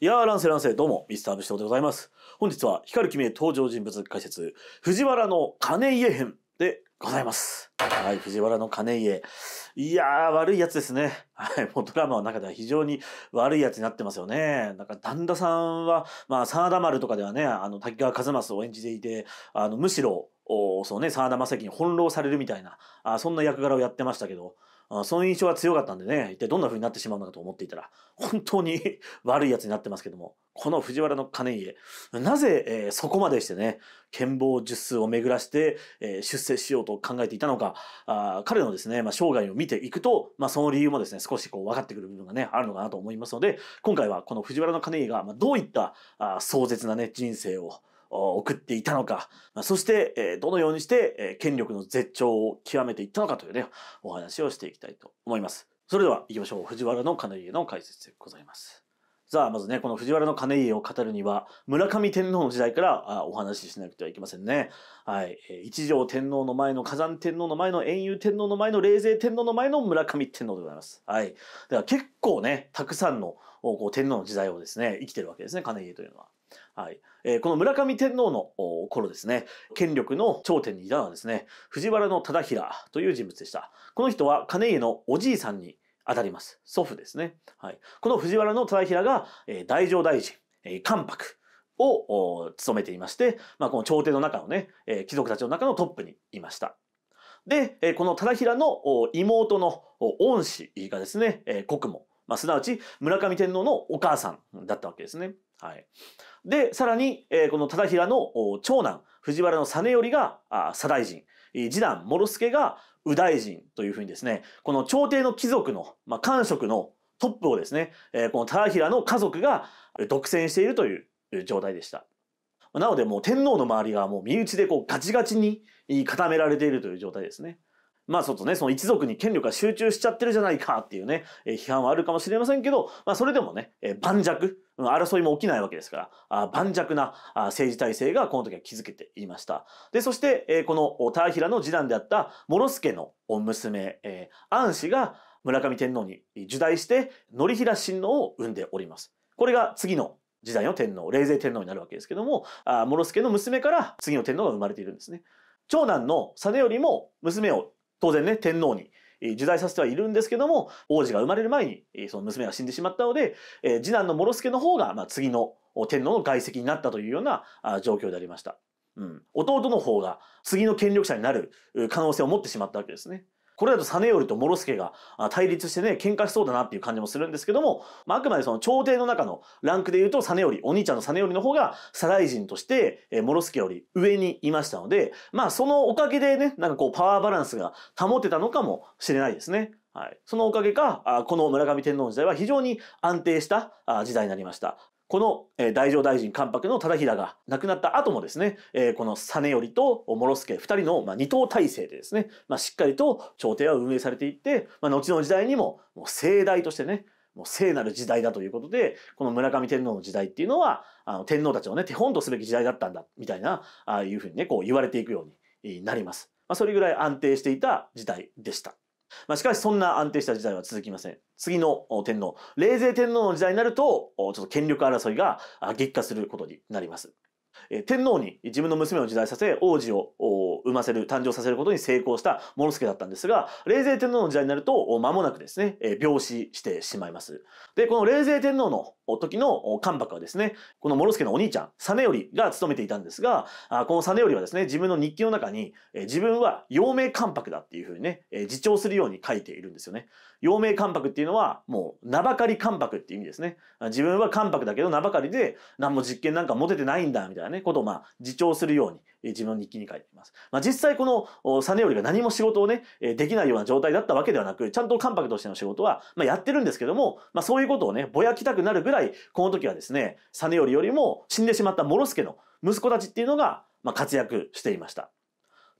いやー、乱世乱世、どうも、ミスターブシ士でございます。本日は、光る君へ登場人物解説、藤原の金家編でございます。はい、藤原の金家。いやー、悪いやつですね。はい、もうドラマの中では非常に悪いやつになってますよね。なんか、旦那さんは、まあ、真田丸とかではね、あの、滝川一正を演じていて、あの、むしろ、おそうね、沢田正樹に翻弄されるみたいな、あそんな役柄をやってましたけど、その印象が強かったんでね、一体どんな風になってしまうのかと思っていたら、本当に 悪いやつになってますけども、この藤原の金家、なぜ、えー、そこまでしてね、剣謀術数を巡らして、えー、出世しようと考えていたのか、あ彼のですね、まあ、生涯を見ていくと、まあ、その理由もですね、少しこう分かってくる部分がね、あるのかなと思いますので、今回はこの藤原の金家が、まあ、どういったあ壮絶なね、人生を、送っていたのか、そして、どのようにして、権力の絶頂を極めていったのかというね、お話をしていきたいと思います。それでは行きましょう。藤原の金家の解説でございます。さあ、まずね、この藤原の兼家を語るには、村上天皇の時代からお話ししなくてはいけませんね。はい。一条天皇の前の火山天皇の前の遠遊天皇の前の冷静天皇の前の村上天皇でございます。はい。では結構ね、たくさんのこう天皇の時代をですね、生きてるわけですね、兼家というのは。はいえー、この村上天皇の頃ですね権力の頂点にいたのはですね藤原忠衡という人物でしたこの人は金家のおじいさんにあたります祖父ですね、はい、この藤原忠衡が、えー、大乗大臣、えー、関白を務めていまして、まあ、この朝廷の中のね、えー、貴族たちの中のトップにいました。で、えー、この忠平の妹の恩師がですね、えー、国母、まあ、すなわち村上天皇のお母さんだったわけですね。はい、でさらに、えー、この忠平の長男藤原実頼が左大臣次男諸助が右大臣というふうにですねこの朝廷の貴族の、まあ、官職のトップをですね、えー、この忠平の家族が独占しているという状態でした。なのでもう天皇の周りがもう身内でこうガチガチに固められているという状態ですね。まあそうとね、その一族に権力が集中しちゃってるじゃないかっていうね、批判はあるかもしれませんけど、まあそれでもね、盤石争いも起きないわけですから、盤石な政治体制がこの時は築けていました。で、そして、この平平の次男であった諸助の娘、安氏が村上天皇に受代して、範平親王を生んでおります。これが次の時代の天皇、冷泉天皇になるわけですけども、諸助の娘から次の天皇が生まれているんですね。長男の実よりも娘を当然ね、天皇に受胎させてはいるんですけども、王子が生まれる前に、その娘が死んでしまったので、次男の諸助の方が、ま次の天皇の外戚になったというような状況でありました。うん。弟の方が次の権力者になる可能性を持ってしまったわけですね。これだと実頼と諸助が対立してね、喧嘩しそうだなっていう感じもするんですけども、まあ、あくまでその朝廷の中のランクで言うと実頼、お兄ちゃんの実頼の方が左大臣として、えー、諸助より上にいましたので、まあそのおかげでね、なんかこうパワーバランスが保てたのかもしれないですね。はい、そのおかげか、この村上天皇時代は非常に安定した時代になりました。この、大乗大臣関白の忠平が亡くなった後もですね、この実頼と諸助2人の、二党体制でですね、しっかりと朝廷は運営されていって、後の時代にも盛大としてねもう聖なる時代だということでこの村上天皇の時代っていうのはあの天皇たちをね手本とすべき時代だったんだみたいなあいうふうにねこう言われていくようになります。まあ、それぐらい安定していた時代でした。まあ、しかしそんな安定した時代は続きません。次の天皇、冷泉天皇の時代になると、ちょっと権力争いが激化することになります。え天皇に自分の娘を時代させ王子を産ませる誕生させることに成功した諸助だったんですが冷泉天皇の時代になると間もなくですね、え病死してしまいます。でこの冷泉天皇の時の関白はですねこの諸助のお兄ちゃん実頼が務めていたんですがこの実頼はですね自分の日記の中に自分は陽明関白だっていうふうにね自重するように書いているんですよね。陽明関白っていうのはもう名ばかり関白っていう意味ですね。自分は関白だけど名ばかりで何も実験なんか持ててないんだみたいななね、ことをまあ自重するように、自分の日記に書いています。まあ、実際この実頼が何も仕事をね、できないような状態だったわけではなく、ちゃんと関白としての仕事は、まあ、やってるんですけども、まあ、そういうことをね、ぼやきたくなるぐらい、この時はですね、実頼よりも死んでしまった諸助の息子たちっていうのが、まあ、活躍していました。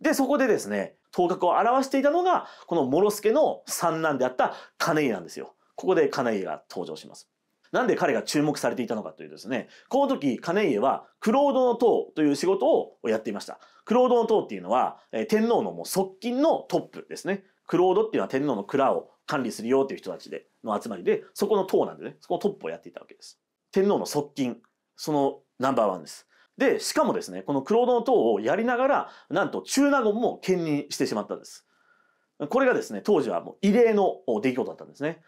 で、そこでですね、頭角を現していたのが、この諸助の三男であった金井なんですよ。ここで金井が登場します。なんで彼が注目されていたのかというとですね、この時、金家は、クロードの塔という仕事をやっていました。クロードの塔っていうのは、え天皇のもう側近のトップですね。クロードっていうのは天皇の蔵を管理するよという人たちで、の集まりで、そこの塔なんでね、そこのトップをやっていたわけです。天皇の側近、そのナンバーワンです。で、しかもですね、このクロードの塔をやりながら、なんと中納言も兼任してしまったんです。これがですね、当時はもう異例の出来事だったんですね。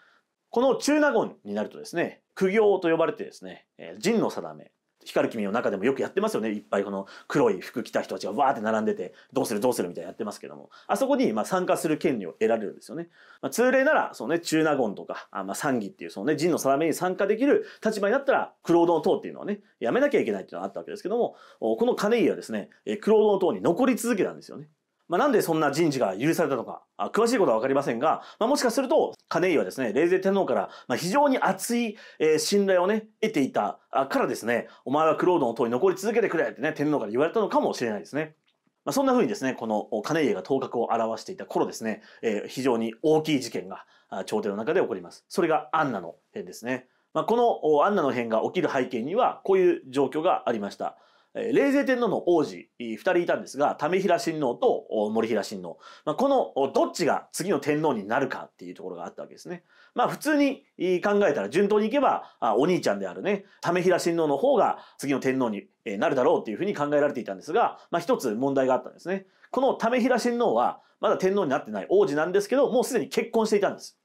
この中納言になるとですね、苦行と呼ばれてですね、え陣の定め、光る君の中でもよくやってますよね。いっぱいこの黒い服着た人たちがわーって並んでて、どうするどうするみたいなやってますけども、あそこにま参加する権利を得られるんですよね。まあ、通例なら、そのね、中納言とか、あまあ、参議っていう、そのね、陣の定めに参加できる立場になったら、クロの党っていうのはね、やめなきゃいけないっていうのがあったわけですけども、この金井はですね、クロードの党に残り続けたんですよね。まあ、なんでそんな人事が許されたのか、あ詳しいことはわかりませんが、まあ、もしかすると、金井はですね、冷泉天皇から、まあ、非常に厚い、えー、信頼をね、得ていたからですね、お前はクロードの塔に残り続けてくれってね、天皇から言われたのかもしれないですね。まあ、そんな風にですね、この金家が頭角を現していた頃ですね、えー、非常に大きい事件が朝廷の中で起こります。それがアンナの変ですね。まあ、このアンナの変が起きる背景には、こういう状況がありました。冷泉天皇の王子2人いたんですが、為平親王と森平親王。まあ、このどっちが次の天皇になるかっていうところがあったわけですね。まあ普通に考えたら順当にいけば、お兄ちゃんであるね、為平親王の方が次の天皇になるだろうっていうふうに考えられていたんですが、まあ一つ問題があったんですね。この為平親王はまだ天皇になってない王子なんですけど、もうすでに結婚していたんです。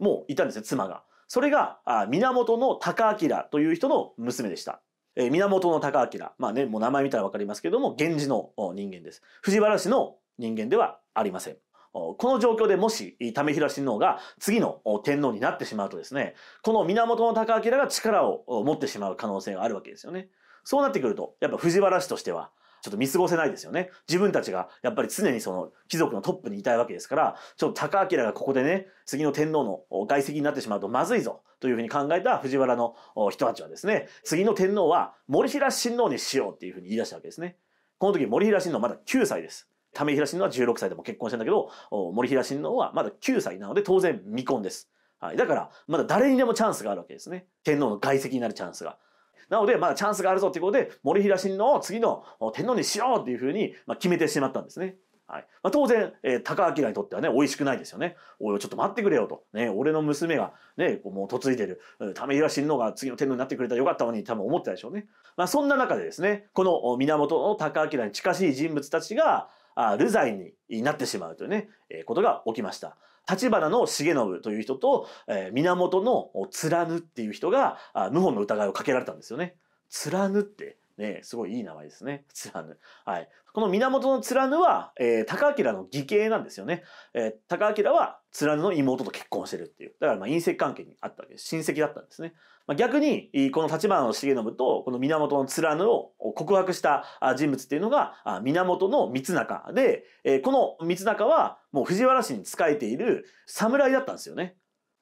もういたんですね、妻が。それが源の高明という人の娘でした。えー、源高明まあねもう名前見たら分かりますけども源氏の人間です藤原氏の人間ではありませんこの状況でもし為平親王が次の天皇になってしまうとですねこの源高明が力を持ってしまう可能性があるわけですよねそうなってくるとやっぱ藤原氏としてはちょっと見過ごせないですよね。自分たちがやっぱり常にその貴族のトップにいたいわけですから、ちょっと高明がここでね、次の天皇の外戚になってしまうとまずいぞというふうに考えた藤原の人たちはですね、次の天皇は森平親王にしようっていうふうに言い出したわけですね。この時森平親王まだ9歳です。為平親王は16歳でも結婚してんだけど、森平親王はまだ9歳なので当然未婚です。はい。だから、まだ誰にでもチャンスがあるわけですね。天皇の外籍になるチャンスが。なので、まあ、チャンスがあるぞということで、森平親王を次の天皇にしようというふうに、まあ、決めてしまったんですね。はいまあ、当然、えー、高明にとってはね、美味しくないですよね。おい、ちょっと待ってくれよと。ね、俺の娘がね、こうもう嫁いでる、為平親王が次の天皇になってくれたらよかったのに、多分思ったでしょうね。まあ、そんな中でですね、この源の高明に近しい人物たちが、あ流罪になってしまうというね、えー、ことが起きました。立花の重信という人と、えー、源の貫っていう人が謀反の疑いをかけられたんですよね。貫ってね、すごいいい名前ですね。つらぬ。はい。この源のつらぬは、えー、高明の義兄なんですよね。えー、高明はつらぬの妹と結婚してるっていう。だからまあ隕石関係にあったわけです。親戚だったんですね。まあ、逆に、この立花の重信とこの源のつらぬを告白した人物っていうのが、源の三中で、えー、この三中はもう藤原氏に仕えている侍だったんですよね。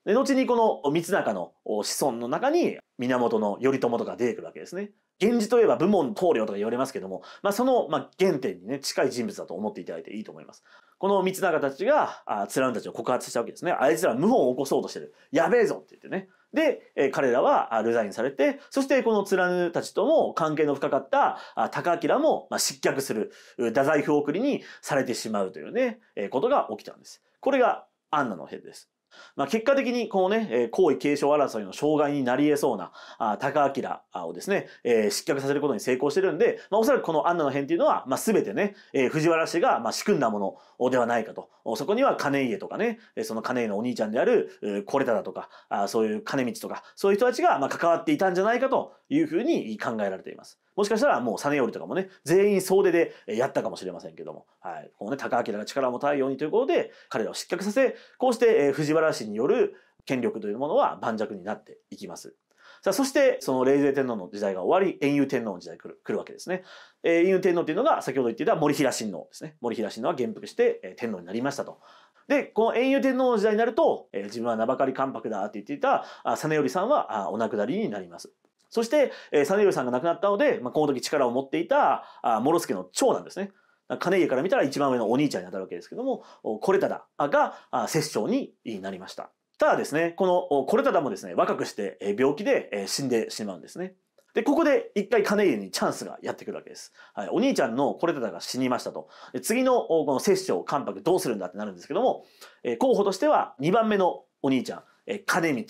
で、後にこの三中の子孫の中に源頼朝とか出てくるわけですね。源氏といえば武門棟梁とか言われますけども、まあ、その、ま原点にね、近い人物だと思っていただいていいと思います。この三中たちが、あ貫たちを告発したわけですね。あいつら謀反を起こそうとしてる。やべえぞって言ってね。で、え彼らはルザインされて、そしてこの貫たちとも関係の深かったあ高明も、ま失脚する、太宰府送りにされてしまうというね、えことが起きたんです。これがアンナの変です。まあ、結果的にこのね、皇位継承争いの障害になり得そうな、あ高明をですね、え失脚させることに成功してるんで、まあ、おそらくこのアンナの変っていうのは、まあ、全てね、え藤原氏が、まあ、仕組んだものではないかと。そこには金家とかね、その金家のお兄ちゃんである、えこれただとか、あそういう金道とか、そういう人たちが、まあ、関わっていたんじゃないかというふうに考えられています。もしかしたらもう実頼とかもね、全員総出でやったかもしれませんけども、はい。このね、高明が力を持たようにということで、彼らを失脚させ、こうして藤原氏による権力というものは盤石になっていきます。さあ、そしてその冷泉天皇の時代が終わり、円遊天皇の時代来る来るわけですね。えー、円遊天皇というのが先ほど言っていた森平親王ですね。森平親王は元服して、えー、天皇になりましたと。で、この円遊天皇の時代になると、えー、自分は名ばかり関白だって言っていた実頼さんはあお亡くなりになります。そして、えー、実頼さんが亡くなったので、まあ、この時力を持っていたあ諸助の長男ですね金家から見たら一番上のお兄ちゃんに当たるわけですけどもこれただが摂政になりましたただですねこのこれただもですね若くして病気で死んでしまうんですねで、ここで一回金家にチャンスがやってくるわけです。はい。お兄ちゃんのこれただが死にましたと。で次のこの摂政、関白どうするんだってなるんですけども、えー、候補としては2番目のお兄ちゃん、えー、金道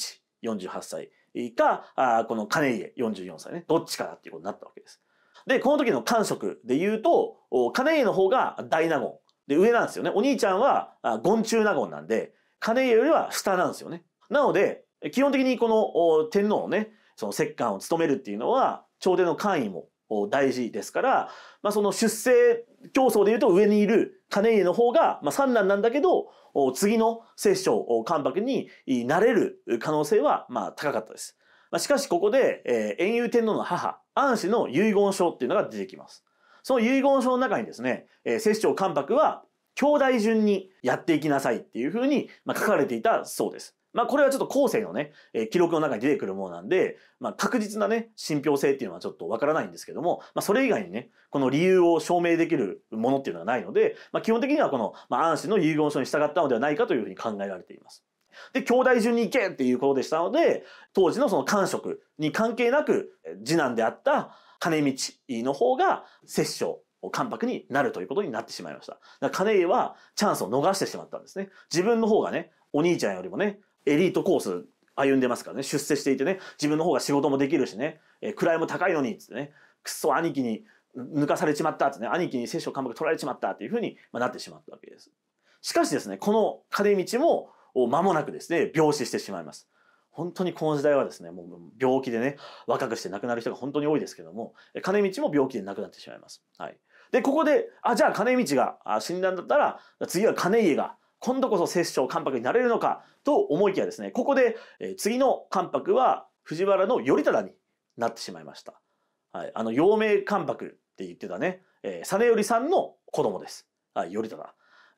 48歳。か、あこの金家44歳ね、どっちかだっていうことになったわけです。で、この時の官職で言うと、兼家の方が大納言。で、上なんですよね。お兄ちゃんは、権中納言なんで、兼家よりは下なんですよね。なので、基本的にこの天皇のね、その摂関を務めるっていうのは、朝廷の官位も大事ですから、まあ、その出世競争で言うと上にいる金家の方が、まあ、三男なんだけど次の摂政関白になれる可能性はまあ高かったです。まあ、しかしここで、えー、遠天皇の母安氏の遺言書っていうのが出てきます。その遺言書の中にですね、えー、摂政関白は兄弟順にやっていきなさいっていうふうに、まあ、書かれていたそうです。まあ、これはちょっと後世のね、えー、記録の中に出てくるものなんで、まあ、確実なね、信憑性っていうのはちょっとわからないんですけども、まあ、それ以外にね、この理由を証明できるものっていうのはないので、まあ、基本的にはこの、まあ、安氏の遺言書に従ったのではないかというふうに考えられています。で、兄弟順に行けっていうことでしたので、当時のその官職に関係なく、次男であった金道の方が摂政関白になるということになってしまいました。だから金家はチャンスを逃してしまったんですね。自分の方がね、お兄ちゃんよりもね、エリートコース歩んでますからね、出世していてね、自分の方が仕事もできるしね、え位も高いのに、つってね、くっそ兄貴に抜かされちまった、ってね、兄貴に摂政幹部取られちまった、っていうふうに、まなってしまったわけです。しかしですね、この金道も間もなくですね、病死してしまいます。本当にこの時代はですね、もう病気でね、若くして亡くなる人が本当に多いですけども、金道も病気で亡くなってしまいます。はい。で、ここで、あ、じゃあ金道が死んだんだったら、次は金家が今度こそ摂政関白になれるのかと思いきやですね、ここで、え次の関白は藤原の頼忠になってしまいました。はい、あの、陽明関白って言ってたね、えー、実頼さんの子供です。はい、頼忠。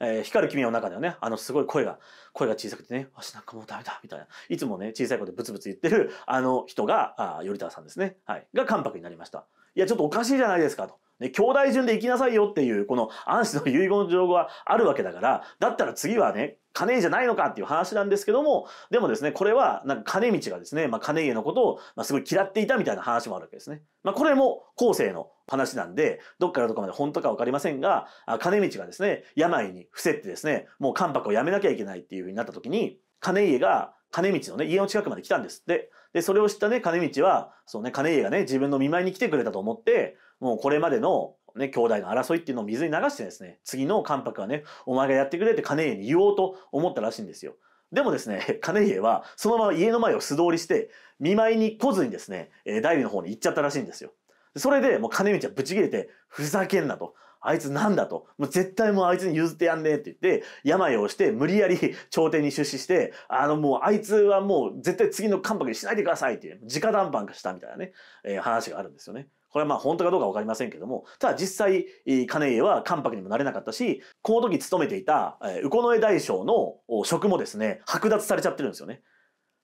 えー、光る君の中ではね、あのすごい声が、声が小さくてね、わしなんかもうダメだ、みたいな。いつもね、小さい声でブツブツ言ってるあの人が、あ頼忠さんですね。はい。が関白になりました。いや、ちょっとおかしいじゃないですか、と。ね、兄弟順で行きなさいよっていう、この安氏の遺言状があるわけだから、だったら次はね、金井じゃないのかっていう話なんですけども、でもですね、これは、なんか金道がですね、まあ、金家のことを、ますごい嫌っていたみたいな話もあるわけですね。まあ、これも後世の話なんで、どっからどこまで本当かわかりませんが、金道がですね、病に伏せってですね、もう関白をやめなきゃいけないっていうふうになった時に、金家が金道のね、家の近くまで来たんですって。で、それを知ったね、金道は、そうね、金家がね、自分の見舞いに来てくれたと思って、もうこれまでのね、兄弟の争いっていうのを水に流してですね、次の関白はね、お前がやってくれって金家に言おうと思ったらしいんですよ。でもですね、金家はそのまま家の前を素通りして、見舞いに来ずにですね、えー、代理の方に行っちゃったらしいんですよ。それでもう金道はブチ切れて、ふざけんなと。あいつなんだと。もう絶対もうあいつに譲ってやんねえって言って、病をして、無理やり 朝廷に出資して、あのもうあいつはもう絶対次の関白にしないでくださいっていう、直談判したみたいなね、えー、話があるんですよね。これはまあ本当かどうか分かりませんけども、ただ実際、金家は関白にもなれなかったし、この時勤めていた、えー、右衛大将の職もですね、剥奪されちゃってるんですよね。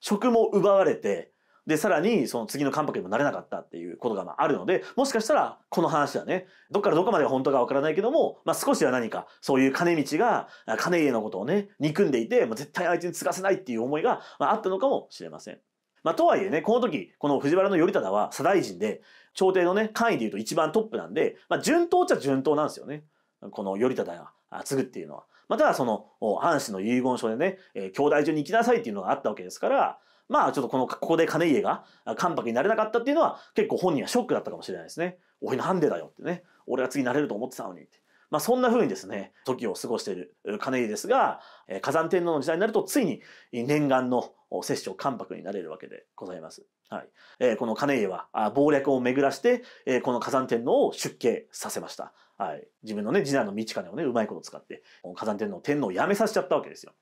職も奪われて、で、さらにその次の関白にもなれなかったっていうことがまああるので、もしかしたらこの話はね、どっからどこまでが本当かわからないけども、まあ少しは何かそういう金道が金家のことをね、憎んでいて、もう絶対あいつに継がせないっていう思いが、まあったのかもしれません。まあ、とはいえね、この時、この藤原頼忠は左大臣で、朝廷のね、官位でいうと一番トップなんで、まあ、順当っちゃ順当なんですよね。この頼忠が継ぐっていうのは。まただその、藩士の遺言書でね、えー、兄弟中に行きなさいっていうのがあったわけですから、まあちょっとこの、ここで金家が関白になれなかったっていうのは結構本人はショックだったかもしれないですね。俺なんでだよってね。俺次なれると思ってたのにって。まあ、そんな風にですね、時を過ごしている金井ですが、火山天皇の時代になるとついに念願の摂政関白になれるわけでございます。はい。えー、この金家は、謀略を巡らして、えー、この火山天皇を出家させました。はい。自分のね、次男の道金をね、うまいこと使って、火山天皇、天皇を辞めさせちゃったわけですよ。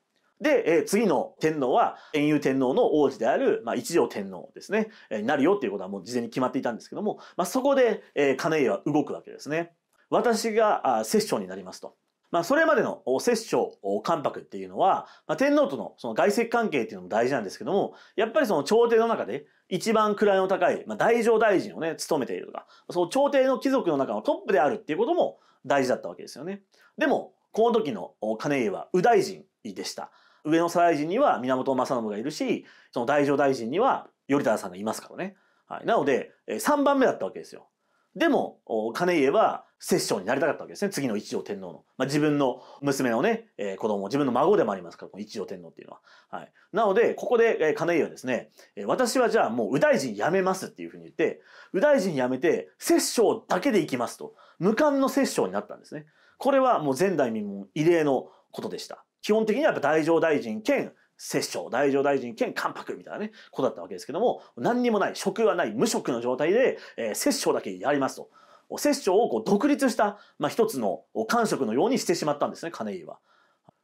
で、えー、次の天皇は、遠遊天皇の王子である、まあ、一条天皇ですね、えー、になるよっていうことはもう事前に決まっていたんですけども、まあ、そこで、えー、金家は動くわけですね。私が摂政になりますと。まあ、それまでの摂政関白っていうのは、まあ、天皇とのその外籍関係っていうのも大事なんですけども、やっぱりその朝廷の中で一番位の高い、まあ、大乗大臣をね、務めているとか、その朝廷の貴族の中のトップであるっていうことも大事だったわけですよね。でも、この時の兼家は右大臣でした。上の左大臣には源正信がいるし、その大乗大臣には頼忠さんがいますからね。はい。なので、3番目だったわけですよ。でも、金家は摂政になりたかったわけですね。次の一条天皇の。まあ、自分の娘のね、えー、子供、自分の孫でもありますから、この一条天皇っていうのは。はい。なので、ここで、え金家はですね、え私はじゃあもう右大臣辞めますっていうふうに言って、右大臣辞めて、摂政だけで行きますと。無冠の摂政になったんですね。これはもう前代未聞異例のことでした。基本的にはやっぱ大乗大臣兼摂政、大乗大臣兼関白みたいなね、子だったわけですけども、何にもない、職はない、無職の状態で、えー、摂政だけやりますと。摂政をこう独立した、まあ、一つの官職のようにしてしまったんですね、金井は。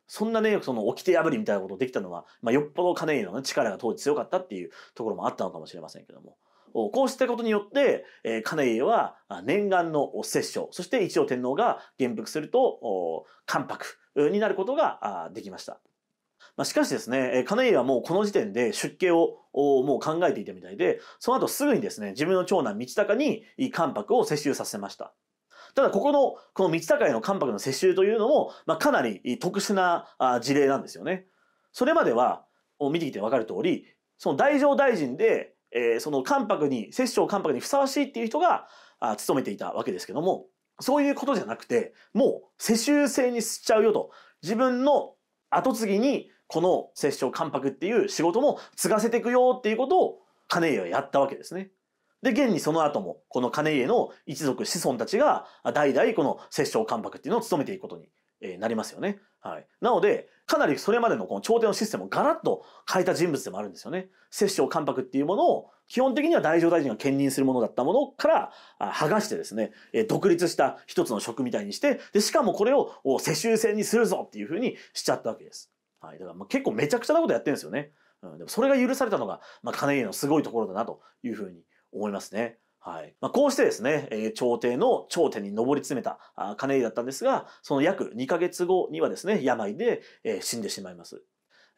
そんなね、その掟破りみたいなことできたのは、まあ、よっぽど金井の、ね、力が当時強かったっていうところもあったのかもしれませんけども。こうしたことによって、えー、金家は念願の摂政、そして一応天皇が元服すると、関白になることができました。まあ、しかしですね、え金家はもうこの時点で出家をもう考えていたみたいで、その後すぐにですね、自分の長男道隆に関白を世襲させました。ただここの、この道隆への関白の世襲というのも、まあ、かなり特殊な事例なんですよね。それまでは、見てきてわかる通り、その大乗大臣で、えー、その関白に、摂政関白にふさわしいっていう人が、あ勤めていたわけですけども、そういうことじゃなくて、もう世襲制にしちゃうよと、自分の後継ぎにこの摂政関白っていう仕事も継がせていくよっていうことを兼家はやったわけですね。で、現にその後も、この兼家の一族子孫たちが、代々この摂政関白っていうのを務めていくことになりますよね。はい。なので、かなりそれまでのこの朝廷のシステムをガラッと変えた人物でもあるんですよね。摂政関白っていうものを、基本的には大乗大臣が兼任するものだったものから剥がしてですね、独立した一つの職みたいにして、で、しかもこれを世襲制にするぞっていうふうにしちゃったわけです。はい、だからま結構めちゃくちゃなことやってるんですよね。うん、でもそれが許されたのが、まあ、金家のすごいところだなというふうに思いますね。はいまあ、こうしてですね、えー、朝廷の頂点に上り詰めたあ金家だったんですが、その約2ヶ月後にはですね、病で、えー、死んでしまいます。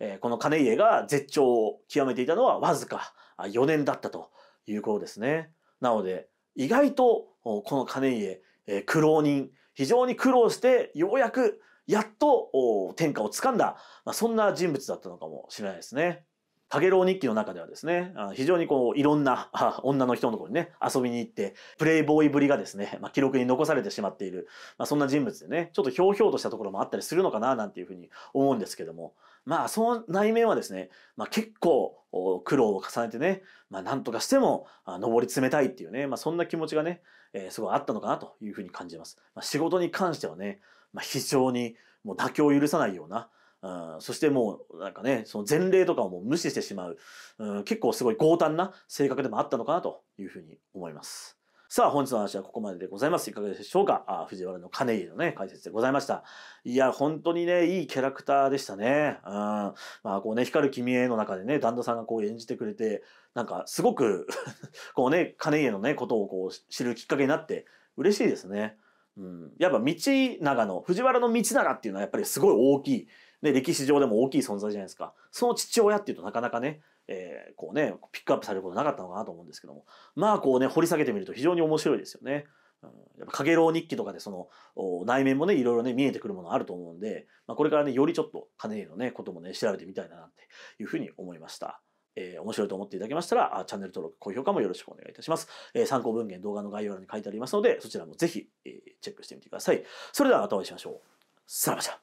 えー、この金家が絶頂を極めていたのはわずか4年だったということですね。なので、意外とこの金家、えー、苦労人、非常に苦労して、ようやくやっと天下をつかんだ、まあ、そんな人物だったのかもしれないですね。かげろう日記の中ではですね、非常にこう、いろんな 女の人のところにね、遊びに行って、プレイボーイぶりがですね、まあ、記録に残されてしまっている、まあ、そんな人物でね、ちょっとひょうひょうとしたところもあったりするのかな、なんていうふうに思うんですけども、まあ、その内面はですね、まあ、結構、苦労を重ねてね、まあ、なんとかしても、登り詰めたいっていうね、まあ、そんな気持ちがね、えー、すごいあったのかなというふうに感じます。まあ、仕事に関してはね、まあ、非常にもう妥協を許さないような、うん、そしてもうなんかね、その前例とかをもう無視してしまう、うん、結構すごい強胆な性格でもあったのかなというふうに思います。さあ、本日の話はここまででございます。いかがでしょうかあ藤原の金井のね、解説でございました。いや、本当にね、いいキャラクターでしたね。うん。まあ、こうね、光る君への中でね、旦那さんがこう演じてくれて、なんか、すごく こうね、金井のね、ことをこう知るきっかけになって、嬉しいですね。うん、やっぱ道長の藤原道長っていうのはやっぱりすごい大きいで歴史上でも大きい存在じゃないですかその父親っていうとなかなかね、えー、こうねピックアップされることなかったのかなと思うんですけどもまあこうね掘り下げてみると非常に面白いですよね。うん、やっぱ日記とかでその内面もねいろいろね見えてくるものあると思うんで、まあ、これからねよりちょっと金井のねこともね調べてみたいなっていうふうに思いました。えー、面白いと思っていただけましたら、チャンネル登録、高評価もよろしくお願いいたします。えー、参考文献、動画の概要欄に書いてありますので、そちらもぜひ、えー、チェックしてみてください。それではまたお会いしましょう。さらばじゃ。